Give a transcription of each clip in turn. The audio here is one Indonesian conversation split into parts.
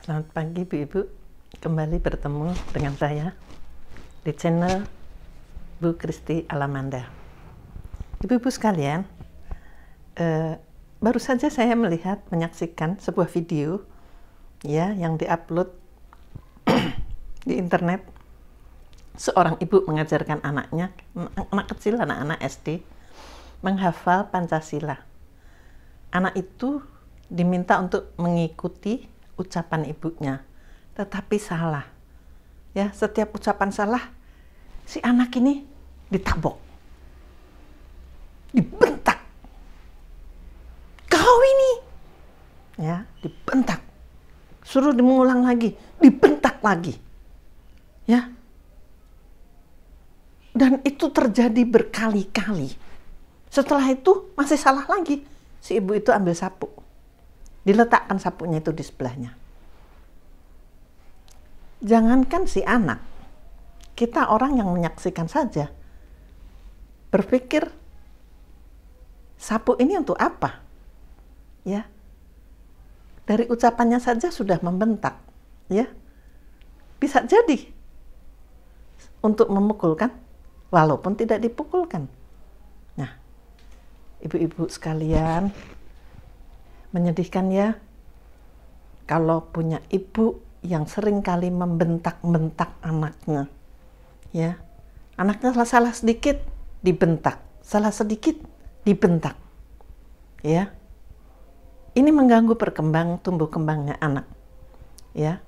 Selamat pagi Ibu-Ibu, kembali bertemu dengan saya di channel Bu Kristi Alamanda. Ibu-Ibu sekalian, eh, baru saja saya melihat, menyaksikan sebuah video ya yang diupload di internet. Seorang ibu mengajarkan anaknya, anak kecil, anak-anak SD, menghafal Pancasila. Anak itu diminta untuk mengikuti ucapan ibunya, tetapi salah. Ya, setiap ucapan salah, si anak ini ditabok, dibentak. Kau ini, ya, dibentak. Suruh mengulang lagi, dibentak lagi. Ya, dan itu terjadi berkali-kali. Setelah itu masih salah lagi. Si ibu itu ambil sapu. Diletakkan sapunya itu di sebelahnya jangankan si anak, kita orang yang menyaksikan saja berpikir sapu ini untuk apa? Ya. Dari ucapannya saja sudah membentak, ya. Bisa jadi untuk memukulkan walaupun tidak dipukulkan. Nah, ibu-ibu sekalian, menyedihkan ya kalau punya ibu yang sering kali membentak-bentak anaknya. Ya. Anaknya salah-salah sedikit dibentak, salah sedikit dibentak. Ya. Ini mengganggu perkembang tumbuh kembangnya anak. Ya.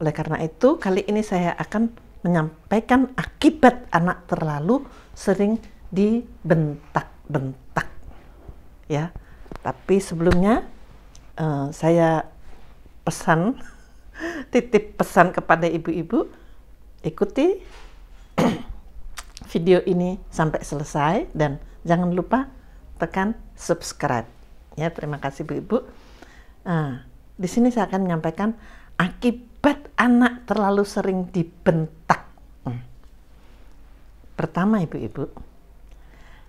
Oleh karena itu, kali ini saya akan menyampaikan akibat anak terlalu sering dibentak-bentak. Ya. Tapi sebelumnya uh, saya pesan titip pesan kepada ibu-ibu, ikuti video ini sampai selesai dan jangan lupa tekan subscribe. Ya, terima kasih ibu-ibu. Nah, di sini saya akan menyampaikan akibat anak terlalu sering dibentak. Hmm. Pertama ibu-ibu,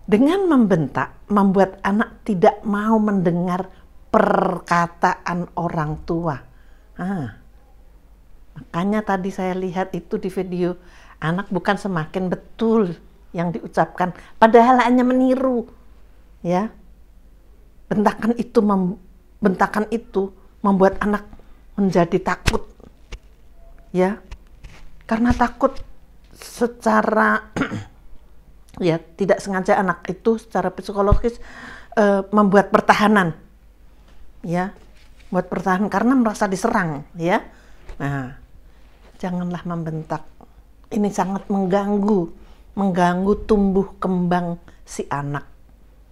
dengan membentak membuat anak tidak mau mendengar perkataan orang tua. Ah, Makanya tadi saya lihat itu di video, anak bukan semakin betul yang diucapkan, padahal hanya meniru. Ya. Bentakan itu mem, itu membuat anak menjadi takut. Ya. Karena takut secara ya tidak sengaja anak itu secara psikologis e, membuat pertahanan ya buat pertahanan karena merasa diserang ya nah janganlah membentak. Ini sangat mengganggu, mengganggu tumbuh kembang si anak.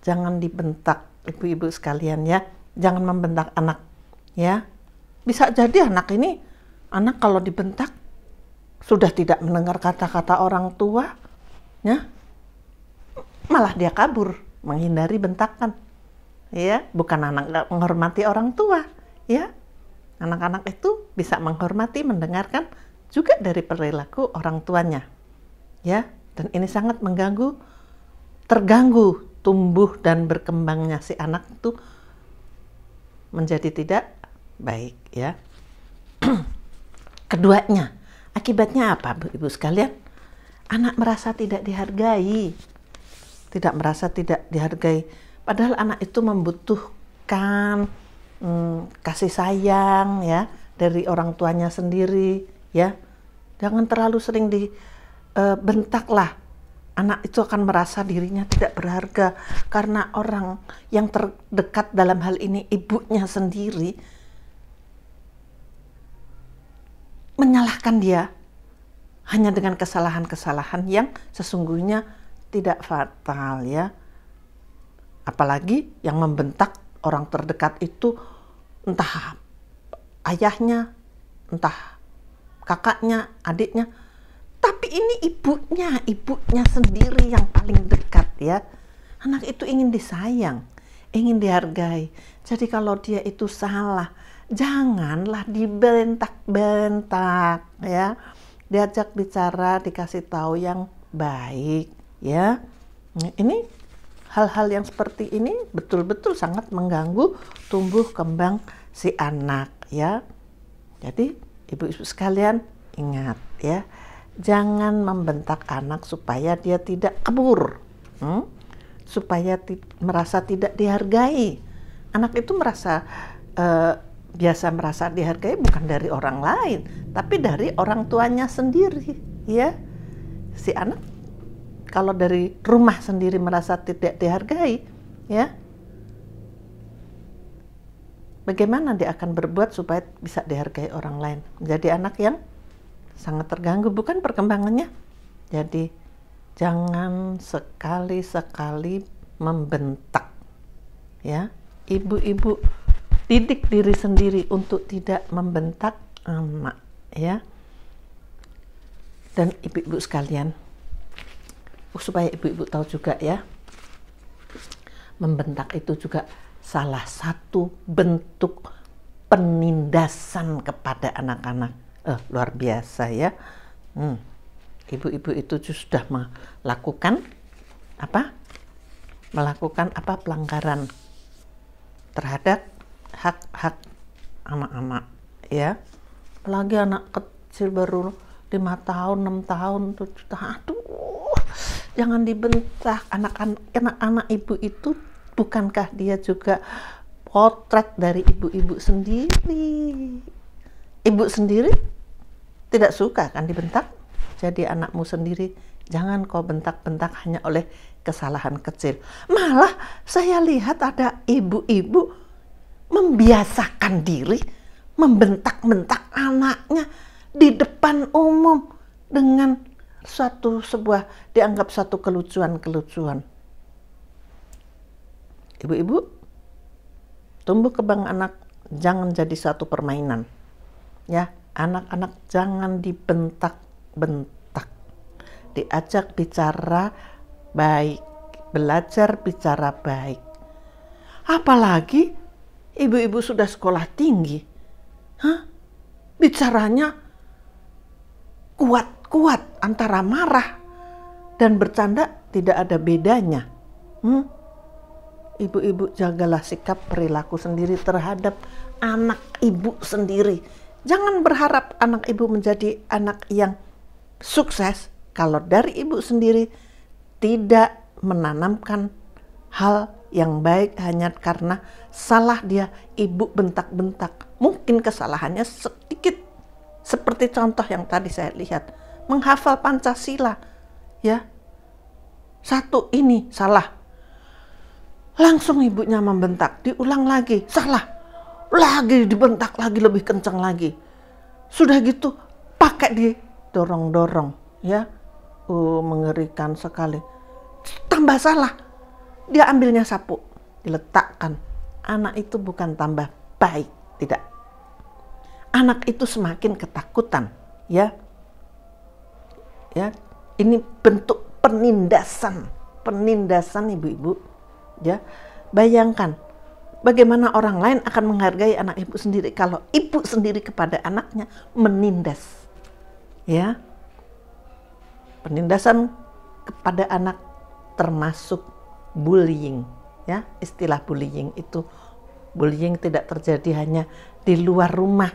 Jangan dibentak, ibu-ibu sekalian ya. Jangan membentak anak, ya. Bisa jadi anak ini, anak kalau dibentak sudah tidak mendengar kata-kata orang tua, ya. Malah dia kabur, menghindari bentakan. Ya, bukan anak nggak menghormati orang tua, ya. Anak-anak itu bisa menghormati, mendengarkan juga dari perilaku orang tuanya. Ya, dan ini sangat mengganggu terganggu tumbuh dan berkembangnya si anak itu menjadi tidak baik ya. Keduanya, akibatnya apa Bu Ibu sekalian? Anak merasa tidak dihargai. Tidak merasa tidak dihargai. Padahal anak itu membutuhkan hmm, kasih sayang ya dari orang tuanya sendiri ya Jangan terlalu sering dibentaklah. Eh, Anak itu akan merasa dirinya tidak berharga karena orang yang terdekat dalam hal ini ibunya sendiri menyalahkan dia hanya dengan kesalahan-kesalahan yang sesungguhnya tidak fatal ya. Apalagi yang membentak orang terdekat itu entah ayahnya, entah kakaknya, adiknya. Tapi ini ibunya, ibunya sendiri yang paling dekat ya. Anak itu ingin disayang, ingin dihargai. Jadi kalau dia itu salah, janganlah dibentak-bentak ya. Diajak bicara, dikasih tahu yang baik ya. Ini hal-hal yang seperti ini betul-betul sangat mengganggu tumbuh kembang si anak ya. Jadi ibu-ibu sekalian ingat ya jangan membentak anak supaya dia tidak kabur hmm? supaya ti merasa tidak dihargai anak itu merasa uh, biasa merasa dihargai bukan dari orang lain tapi dari orang tuanya sendiri ya si anak kalau dari rumah sendiri merasa tidak dihargai ya bagaimana dia akan berbuat supaya bisa dihargai orang lain. Menjadi anak yang sangat terganggu, bukan perkembangannya. Jadi, jangan sekali-sekali membentak. Ya, ibu-ibu didik diri sendiri untuk tidak membentak anak, ya. Dan ibu-ibu sekalian, supaya ibu-ibu tahu juga ya, membentak itu juga salah satu bentuk penindasan kepada anak-anak. Eh, luar biasa ya. ibu hmm. Ibu-ibu itu sudah melakukan apa? Melakukan apa pelanggaran terhadap hak-hak anak-anak ya. Apalagi anak kecil baru lima tahun, enam tahun, tujuh tahun. Aduh, jangan dibentak anak-anak ibu itu bukankah dia juga potret dari ibu-ibu sendiri ibu sendiri tidak suka kan dibentak jadi anakmu sendiri jangan kau bentak-bentak hanya oleh kesalahan kecil malah saya lihat ada ibu-ibu membiasakan diri membentak-bentak anaknya di depan umum dengan suatu sebuah dianggap suatu kelucuan-kelucuan Ibu-ibu, tumbuh kembang anak jangan jadi satu permainan. Ya, anak-anak jangan dibentak-bentak. Diajak bicara baik, belajar bicara baik. Apalagi ibu-ibu sudah sekolah tinggi. Hah? Bicaranya kuat-kuat antara marah dan bercanda tidak ada bedanya. Hmm? ibu-ibu jagalah sikap perilaku sendiri terhadap anak ibu sendiri. Jangan berharap anak ibu menjadi anak yang sukses kalau dari ibu sendiri tidak menanamkan hal yang baik hanya karena salah dia ibu bentak-bentak. Mungkin kesalahannya sedikit. Seperti contoh yang tadi saya lihat, menghafal Pancasila. Ya. Satu ini salah, Langsung ibunya membentak, diulang lagi, salah. Lagi dibentak lagi, lebih kencang lagi. Sudah gitu, pakai di dorong dorong ya. Uh, mengerikan sekali. Tambah salah, dia ambilnya sapu, diletakkan. Anak itu bukan tambah baik, tidak. Anak itu semakin ketakutan, ya. Ya, ini bentuk penindasan, penindasan ibu-ibu ya bayangkan bagaimana orang lain akan menghargai anak ibu sendiri kalau ibu sendiri kepada anaknya menindas ya penindasan kepada anak termasuk bullying ya istilah bullying itu bullying tidak terjadi hanya di luar rumah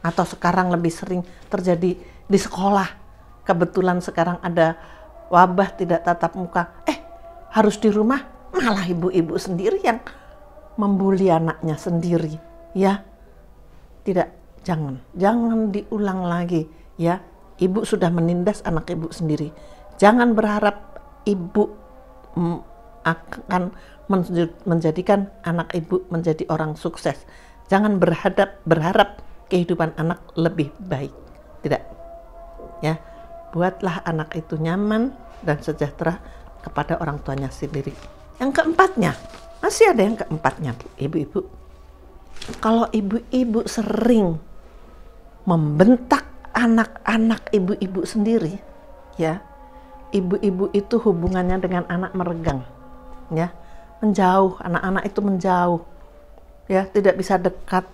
atau sekarang lebih sering terjadi di sekolah kebetulan sekarang ada wabah tidak tatap muka eh harus di rumah malah ibu-ibu sendiri yang membuli anaknya sendiri, ya. Tidak, jangan, jangan diulang lagi, ya. Ibu sudah menindas anak ibu sendiri. Jangan berharap ibu akan menjadikan anak ibu menjadi orang sukses. Jangan berhadap berharap kehidupan anak lebih baik. Tidak. Ya. Buatlah anak itu nyaman dan sejahtera kepada orang tuanya sendiri. Yang keempatnya, masih ada yang keempatnya, ibu-ibu. Kalau ibu-ibu sering membentak anak-anak ibu-ibu sendiri, ya, ibu-ibu itu hubungannya dengan anak meregang, ya, menjauh, anak-anak itu menjauh, ya, tidak bisa dekat.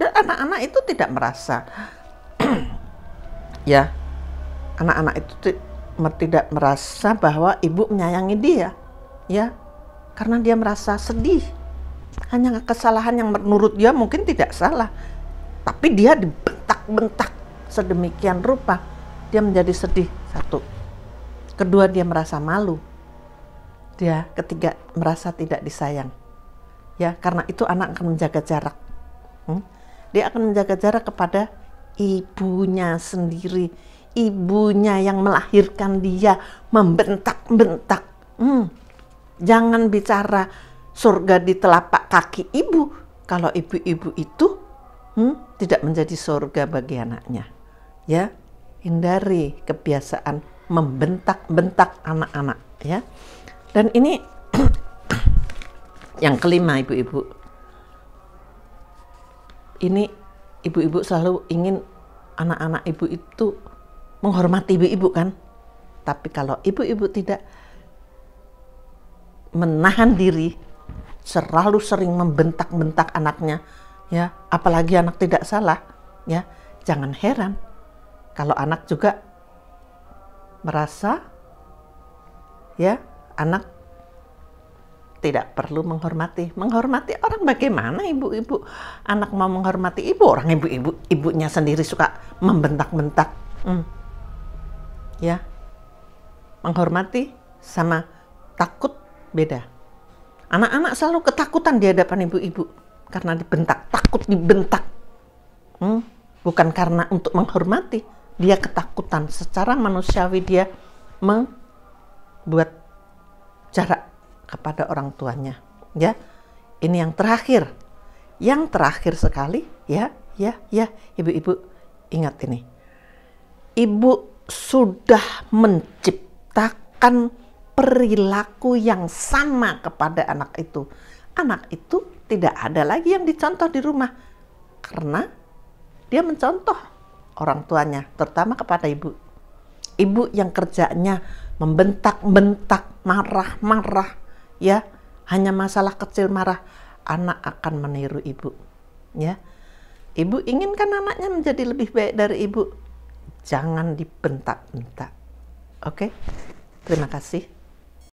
Dan anak-anak itu tidak merasa, ya, anak-anak itu tidak merasa bahwa ibu menyayangi dia, ya, karena dia merasa sedih. Hanya kesalahan yang menurut dia mungkin tidak salah, tapi dia dibentak-bentak sedemikian rupa, dia menjadi sedih. Satu, kedua, dia merasa malu. Dia ketiga, merasa tidak disayang. Ya, karena itu anak akan menjaga jarak. Hmm? Dia akan menjaga jarak kepada ibunya sendiri, ibunya yang melahirkan dia membentak-bentak. Hmm Jangan bicara surga di telapak kaki ibu kalau ibu-ibu itu hmm, tidak menjadi surga bagi anaknya. Ya, hindari kebiasaan membentak-bentak anak-anak ya. Dan ini yang kelima ibu-ibu. Ini ibu-ibu selalu ingin anak-anak ibu itu menghormati ibu-ibu kan. Tapi kalau ibu-ibu tidak menahan diri, selalu sering membentak-bentak anaknya, ya, apalagi anak tidak salah, ya, jangan heran kalau anak juga merasa ya, anak tidak perlu menghormati. Menghormati orang bagaimana ibu-ibu? Anak mau menghormati ibu, orang ibu-ibu ibunya sendiri suka membentak-bentak. Hmm. Ya. Menghormati sama takut beda. Anak-anak selalu ketakutan di hadapan ibu-ibu karena dibentak, takut dibentak. Hmm? Bukan karena untuk menghormati, dia ketakutan. Secara manusiawi dia membuat jarak kepada orang tuanya. Ya, ini yang terakhir. Yang terakhir sekali, ya, ya, ya, ibu-ibu ingat ini. Ibu sudah menciptakan perilaku yang sama kepada anak itu. Anak itu tidak ada lagi yang dicontoh di rumah karena dia mencontoh orang tuanya, terutama kepada ibu. Ibu yang kerjanya membentak-bentak, marah-marah, ya, hanya masalah kecil marah, anak akan meniru ibu, ya. Ibu inginkan anaknya menjadi lebih baik dari ibu. Jangan dibentak-bentak. Oke. Okay? Terima kasih.